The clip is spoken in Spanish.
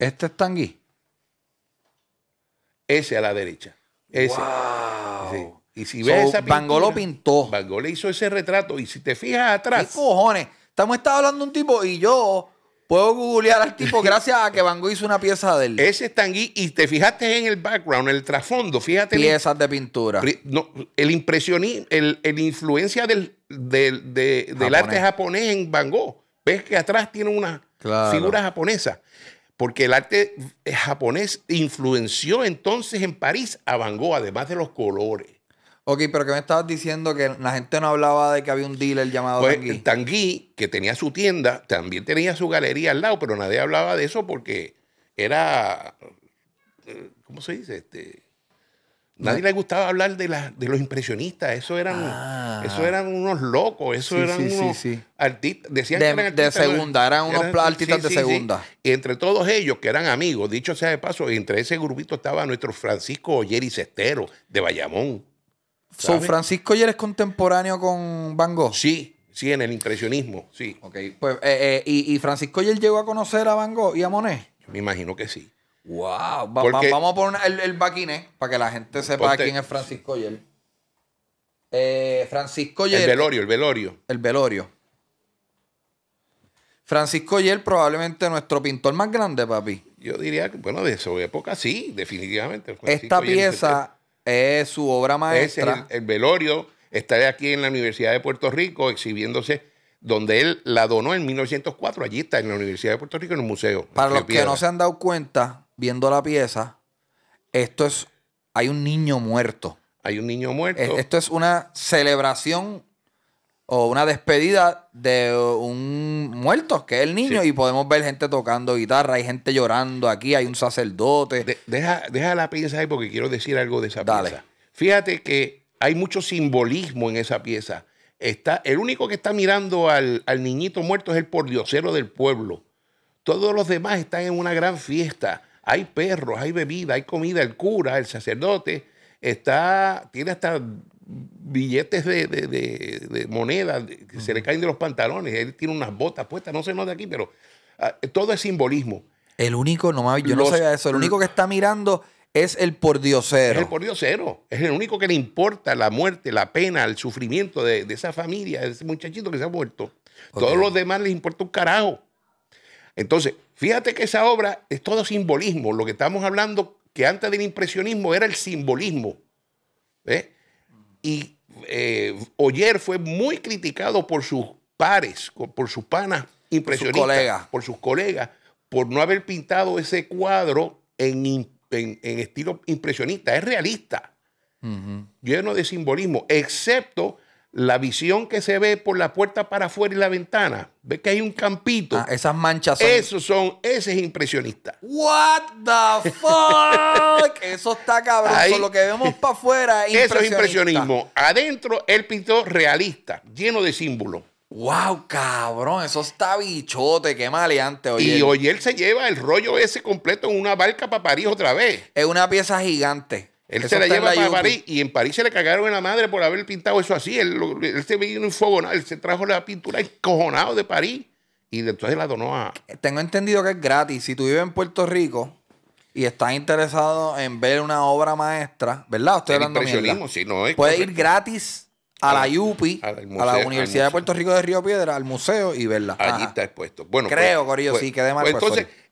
Este es Tanguy. Ese a la derecha. Ese. Y si ves esa pintura, Van lo pintó. Van Gogh le hizo ese retrato. Y si te fijas atrás. ¿Qué cojones? Estamos hablando de un tipo y yo puedo googlear al tipo gracias a que Van Gogh hizo una pieza de él. Ese es Tanguy. Y te fijaste en el background, el trasfondo. Fíjate. Piezas de pintura. el impresionismo, el, influencia del, arte japonés en Van Gogh. Ves que atrás tiene una figura japonesa porque el arte eh, japonés influenció entonces en París a Van además de los colores. Ok, pero que me estabas diciendo que la gente no hablaba de que había un dealer llamado pues, Tanguy, que tenía su tienda, también tenía su galería al lado, pero nadie hablaba de eso porque era, eh, ¿cómo se dice? Este, Nadie le gustaba hablar de, de los impresionistas. Eso eran, ah. eso eran unos locos. Eso eran unos artistas. de, De segunda, eran unos artistas de segunda. Y entre todos ellos, que eran amigos, dicho sea de paso, entre ese grupito estaba nuestro Francisco Oyer y Cestero, de Bayamón. ¿Son Francisco Oyer es contemporáneo con Van Gogh? Sí, sí, en el impresionismo, sí. Pues, eh, eh, y, Francisco Oyer llegó a conocer a Van Gogh y a Monet? me imagino que sí. Wow. vamos a poner el, el para que la gente sepa quién es Francisco Yel. Eh, Francisco Yel. El velorio, el velorio. El velorio. Francisco Yel probablemente nuestro pintor más grande, papi. Yo diría que, bueno, de su época sí, definitivamente. Esta pieza es, su obra maestra. el, velorio está aquí en la Universidad de Puerto Rico exhibiéndose donde él la donó en 1904. Allí está, en la Universidad de Puerto Rico, en un museo. Para los que no se han dado cuenta, viendo la pieza, esto es, hay un niño muerto. Hay un niño muerto. Esto es una celebración o una despedida de un muerto, que es el niño, y podemos ver gente tocando guitarra, hay gente llorando aquí, hay un sacerdote. deja, la pieza ahí porque quiero decir algo de esa Dale. pieza. Fíjate que hay mucho simbolismo en esa pieza. Está, el único que está mirando al, al niñito muerto es el pordiosero del pueblo. Todos los demás están en una gran fiesta hay perros, hay bebida, hay comida, el cura, el sacerdote, está, tiene hasta billetes de, de, moneda que se le caen de los pantalones, él tiene unas botas puestas, no sé no de aquí, pero ah, todo es simbolismo. El único, no yo no sabía eso, el único que está mirando es el pordiosero. Es el pordiosero, es el único que le importa la muerte, la pena, el sufrimiento de, esa familia, de ese muchachito que se ha muerto. Todos los demás les importa un carajo. Entonces, Fíjate que esa obra es todo simbolismo. Lo que estamos hablando, que antes del impresionismo era el simbolismo. ¿eh? Y eh, Oyer fue muy criticado por sus pares, por sus panas impresionistas, por sus colegas, por, no haber pintado ese cuadro en, estilo impresionista. Es realista, lleno de simbolismo, excepto la visión que se ve por la puerta para afuera y la ventana, ve que hay un campito. Ah, esas manchas son... Esos son, ese es impresionista. What the fuck? eso está cabrón. lo que vemos para afuera. Eso es impresionismo. Adentro, él pintó realista, lleno de símbolos. Wow, cabrón, eso está bichote, qué maleante, oye. Y hoy él se lleva el rollo ese completo en una barca para París otra vez. Es una pieza gigante. Él se la lleva a París y en París se le cagaron en la madre por haber pintado eso así. Él, él se vino enfogonado, él se trajo la pintura encojonado de París y entonces la donó a. Tengo entendido que es gratis. Si tú vives en Puerto Rico y estás interesado en ver una obra maestra, ¿verdad? Estoy hablando de sí, no ir gratis a, la UPI, a, la Universidad de Puerto Rico de Río Piedra, al museo y verla. Allí está expuesto. Bueno, creo, pues, Corillo, pues, sí, quedé mal. Pues, entonces,